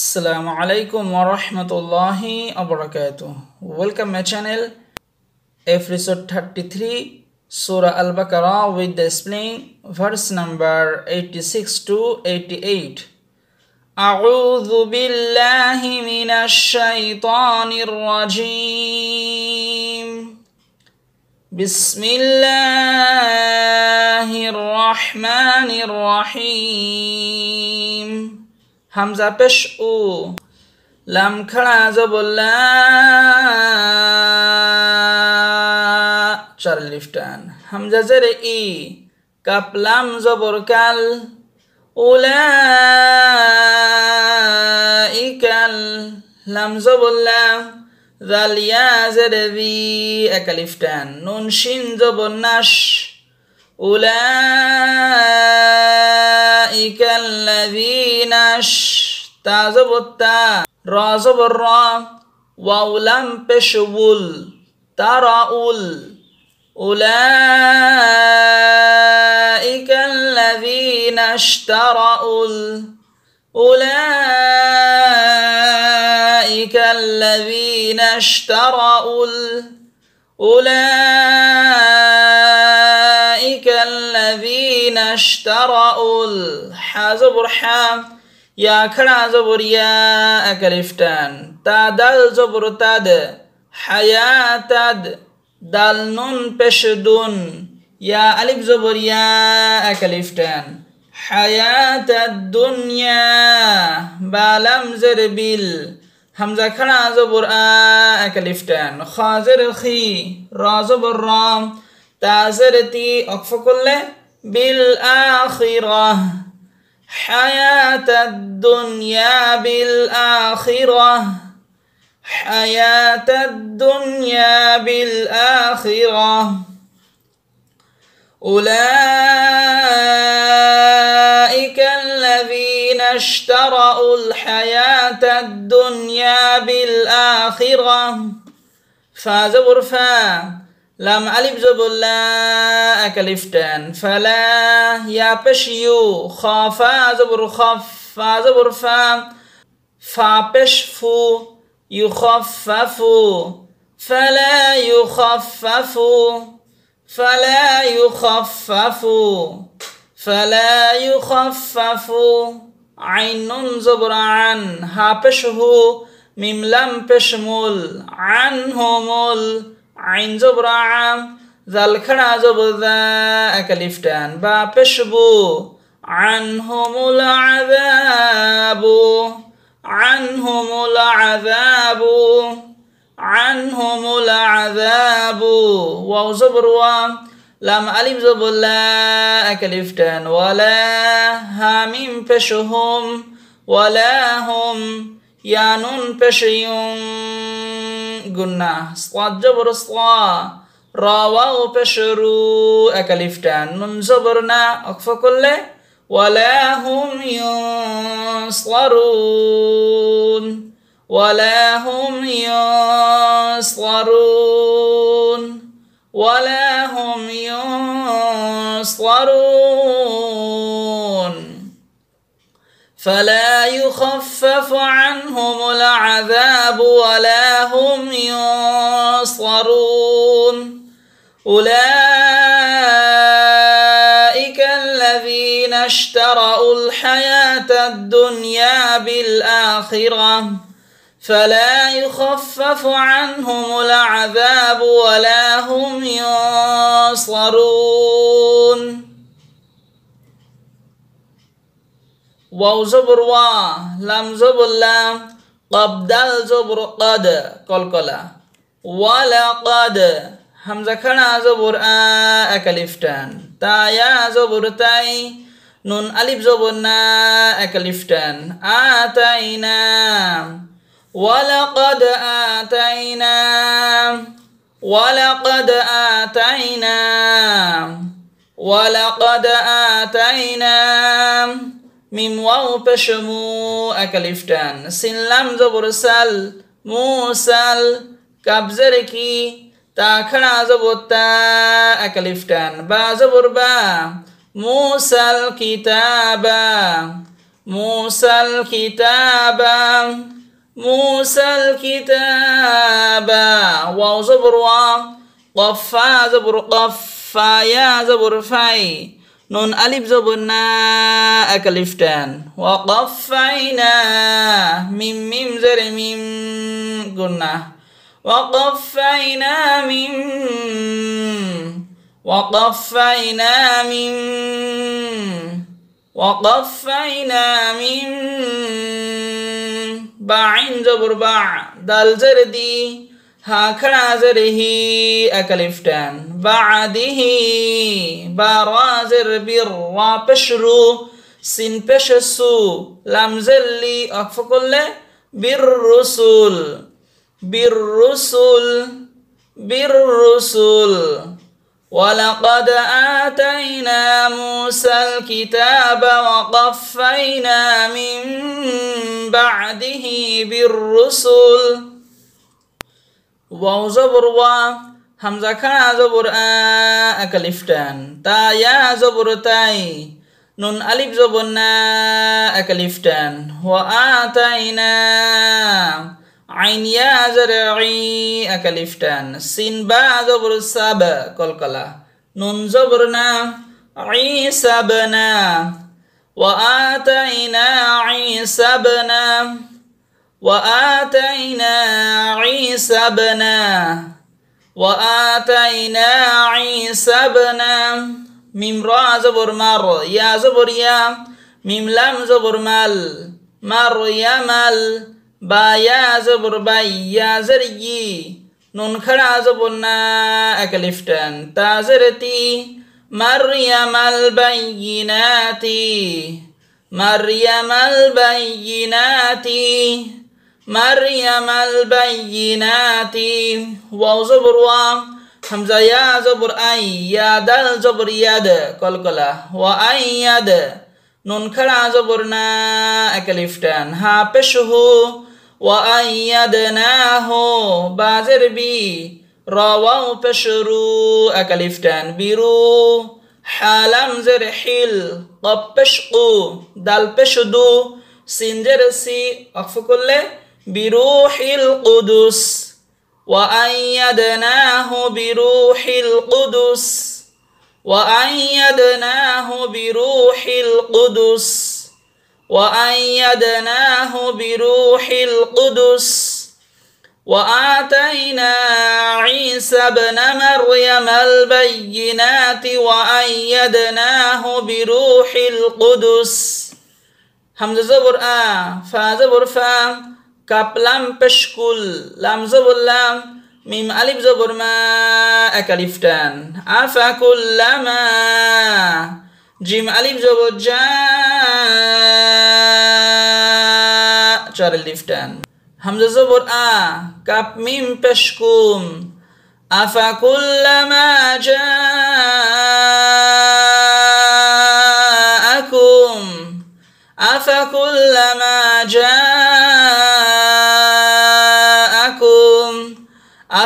السلام عليكم wa rahmatullahi wa barakatuh. Welcome my channel. Episode 33 Surah Al-Baqarah with the explaining verse number 86 to 88. أعوذ بالله من الشيطان الرجيم بسم الله الرحمن الرحيم হামজা পেশ ও লাম খাড়া জবল্লা চার লিফটান হামজা জের ই কাপলাম জবর কাল ওলা ইকাল লাম জবল্লা জালিয়া জের একা লিফটান নুন শিন জবর নাশ أولئك الذين اشتازبوا التا رازب الراء وولم بشبول تراؤل أولئك الذين اشترأوا أولئك الذين اشترأوا أولئك الذين اشتروا الحزب زبر يا یا کھڑا زبر یا اکلفتان تا دل زبر تد حیاتد دل نون پشدون يا الف زبر يا أكلفتان حیات الدنيا بالم زربيل همزه کنا زبر آ أكلفتان خازر الخي رازب الرام تازرتي تی بالآخرة حياة الدنيا بالآخرة حياة الدنيا بالآخرة أولئك الذين اشتروا الحياة الدنيا بالآخرة فازبر فان لام ألف زبر لا اکلیفتن فلا يا بشيو خافا زبر خافا زبر فا فا بشفو يخففو فلا يخففو فلا يخففو فلا يخففو عين زبر عن ها بشهو ميم لم بشمول عنهم عين زبر عام ذل كنا زبر ذاك لفتان با بشبو عنهم العذاب عنهم العذاب عنهم العذاب واو زبر وام لم ألم زبر لا أكلفتان ولا هامين بشهم ولا هم يانون بشيون গুন্না সাদ জবর সা রাওয়াও পেশরু একালিফটা নুন জবর না অক্ফ করলে ওয়ালা হুম ইউনসারুন ওয়ালা হুম ইউনসারুন ওয়ালা فلا يخفف عنهم العذاب ولا هم ينصرون أولئك الذين اشتروا الحياة الدنيا بالآخرة فلا يخفف عنهم العذاب ولا هم ينصرون واو زبر وا لام زبر لام قب دال زبر قد قلقلا ولا قد همزة خنا زبر آ أكلفتان تايا زبر تاي نون ألف زبر نا أكلفتان آتينا ولقد آتينا ولقد آتينا ولقد آتينا ميم واو بشمو أكلفتان سين لام زبور سال مو سال كابزركي تا خنا زبوتا أكلفتان با زبور با مو سال كتابا مو سال كتابا مو سال كتابا واو زبور وا قفا زبور قفا يا زبور فاي নুন আলিফ জবন্না এক আলিফ টেন ওয়াকফাইনা মিম মিম জেরে মিম গুন্না ওয়াকফাইনা মিম وقفينا من وقفينا من باعين বা باع دال দি هكذا زره أكلف بعده برازر بر بشرو سين بشسو لي زلي أقف كل بالرسل ولقد آتينا موسى الكتاب وقفينا من بعده بالرسل واو زبر وا همزه خنا زبر ا اكلفتان تا يا زبر تاي نون الف زبر نا اكلفتان واتينا عين يا زرعي اكلفتان سين با زبر سب كلكلا نون زبرنا عيسى بنا وآتينا عيسى بنا وآتينا عيسى ابنا وآتينا عيسى ابنا ميم را زبر مر يا زبر يا ميم لم زبر مل مر يا مل با يا زبر بي يا زري نون خرا نا أكلفتن تازرتي مريم البينات مريم البينات মারিয়াম আল বাইনাতি ওয়াও জবর ওয়াম হামজা ইয়া জবর আই ইয়া দাল জবর ইয়াদ কলকলা ওয়া আই ইয়াদ নুন খড়া জবর না একালিফ টান হা পেশ হু ওয়া আই ইয়াদ না হো বাজের বি রওয়াও পেশ রু একালিফ টান বিরু হালাম জের হিল কপ পেশ উ দাল পেশ দু সিনজের সি অফ করলে بروح القدس وأيدناه بروح القدس وأيدناه بروح القدس وأيدناه بروح القدس وآتينا عيسى بن مريم البينات وأيدناه بروح القدس همزة زبر آ آه فا زبر فا কাপলাম পেশকুল লাম বললাম মিম আলিফ জবর মা এক আলিফ টান আফা কুল্লামা জিম আলিফ জবর জা চার আলিফ টান হামজা জবর আ কাপ মিম পেশকুম আফা কুল্লামা জা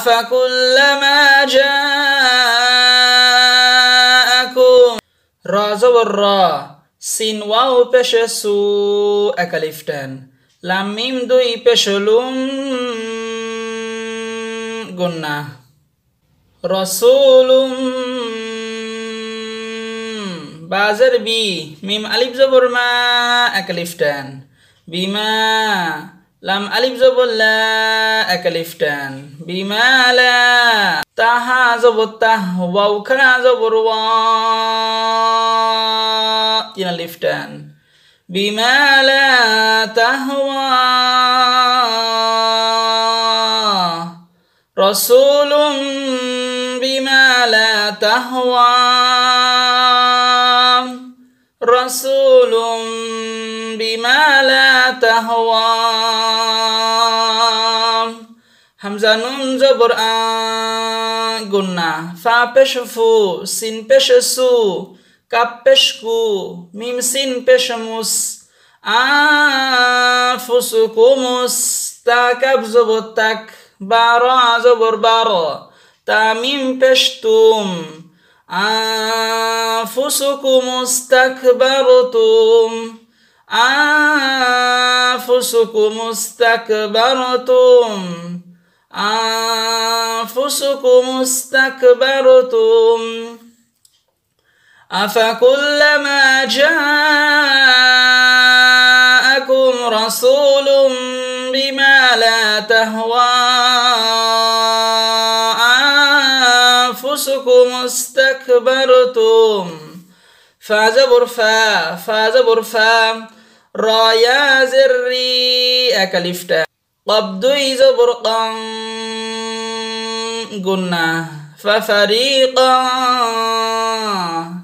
أفكلما جاءكم راز والرا سين واو بشسو أكاليفتن لام ميم دوي بشلوم قلنا رسول বাজার বি মিম আলিফ জবর মা একালিফ টান বিমা লাম আলিফ জবর লা একালিফ টান بمالا تها زبطة ووكرا زبروا تينا لفتان بمالا تهوى رسول لا تهوى رسول لا تهوى همزه نون زبر آ گنا فا پش فو سین پش سو کپ پش کو میم سین پش موس أنفسكم استكب زبتك بارا زبر بار تاميم بشتم أنفسكم استكبرتم أنفسكم استكبرتم أنفسكم استكبرتم أفكلما جاءكم رسول بما لا تهوى أنفسكم استكبرتم فاز برفا فاز برفا رايا زري أكلفتا قبض زبرقا قلنا ففريقا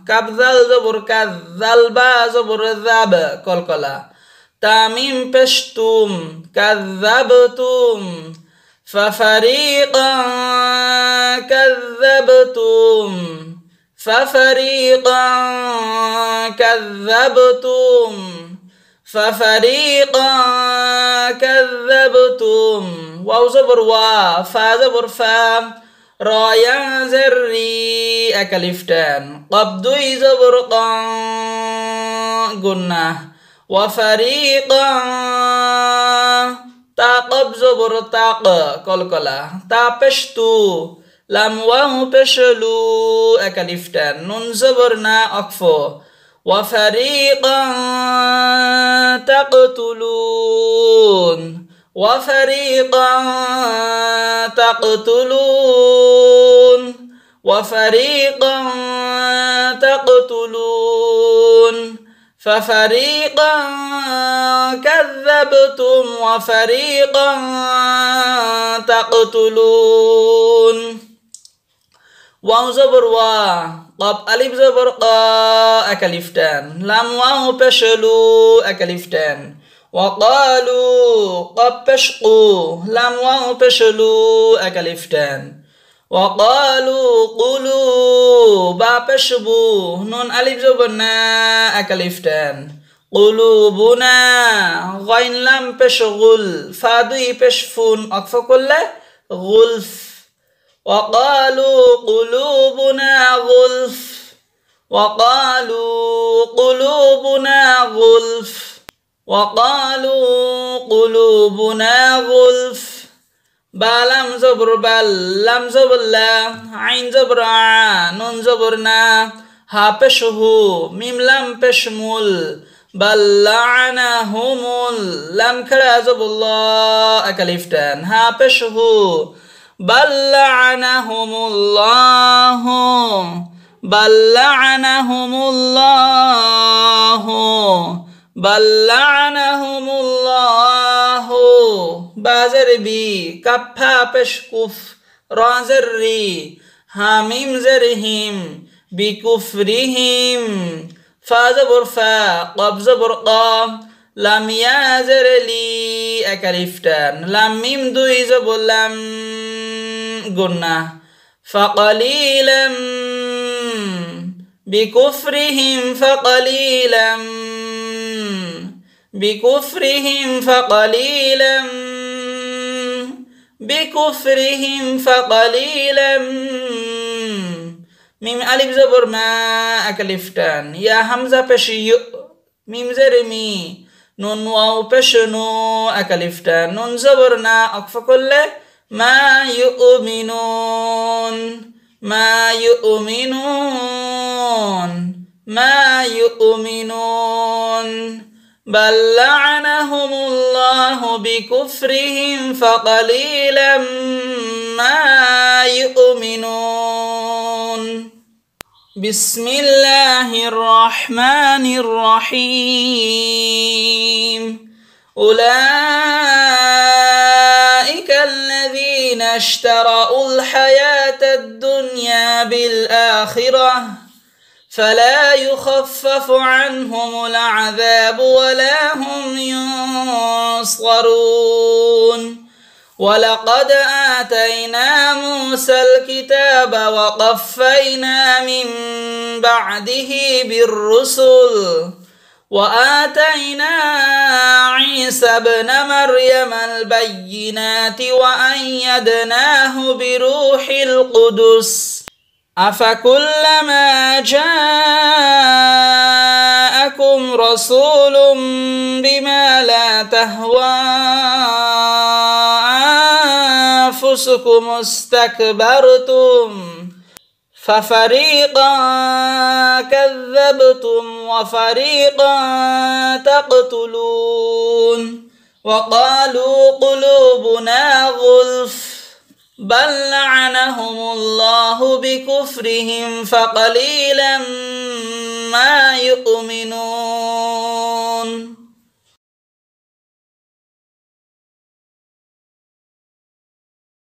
كبذل زبر كذلب زبر ذاب كلا تاميم بشتوم كذبتم ففريقا كذبتم ففريقا كذبتم ففريقا كذبتم واو زبر وا فا زبر فا رايا زري أكلفتان قبضي زبر قا قلنا وفريقا تاقب زبر تاق كلكلا تابشتو لم واو بشلو أكلفتان نون زبرنا أكفو وفريقا تقتلون وفريقا تقتلون وفريقا تقتلون ففريقا كذبتم وفريقا تقتلون واو زبر واو قاب ألف زبر قاء أكلفتان لام واو بشلو أكلفتان وقالوا قاب بشقو لام واو بشلو أكلفتان وقالوا قولوا با بشبو نون ألف زبرنا أكلفتان قلوبنا غين لام بشغل فادوي بشفون أكفا كله غلف وقالوا قلوبنا غلف وقالوا قلوبنا غلف وقالوا قلوبنا غلف بالام زبر بال لام زبر لا عين زبر ع نون زبر نا ها بشه ميم لام بشمول بل لعنهم لم كلا زبر الله أكلفتان ها بشه بل لعنهم الله بل لعنهم الله بل لعنهم الله بازر بي كفا بشكف رازر ري هاميم زرهم بكفرهم فاز برفا قبز برقا لم يازر لي أكرفتان لم يمدو إذا بلم جنة فقليلا بكفرهم فقليلا بكفرهم فقليلا بكفرهم فقليلا ميم ألف زبر ما أكلفتان يا همزة بشي ميم زرمي نون واو بشنو أكلفتان نون زبرنا أكفى كله ما يؤمنون ما يؤمنون ما يؤمنون بل لعنهم الله بكفرهم فقليلا ما يؤمنون بسم الله الرحمن الرحيم أولئك اشتروا الحياة الدنيا بالآخرة فلا يخفف عنهم العذاب ولا هم ينصرون ولقد آتينا موسى الكتاب وقفينا من بعده بالرسل واتينا عيسى ابن مريم البينات وايدناه بروح القدس افكلما جاءكم رسول بما لا تهوى انفسكم استكبرتم ففريقا كذبتم وفريقا تقتلون وقالوا قلوبنا غلف بل لعنهم الله بكفرهم فقليلا ما يؤمنون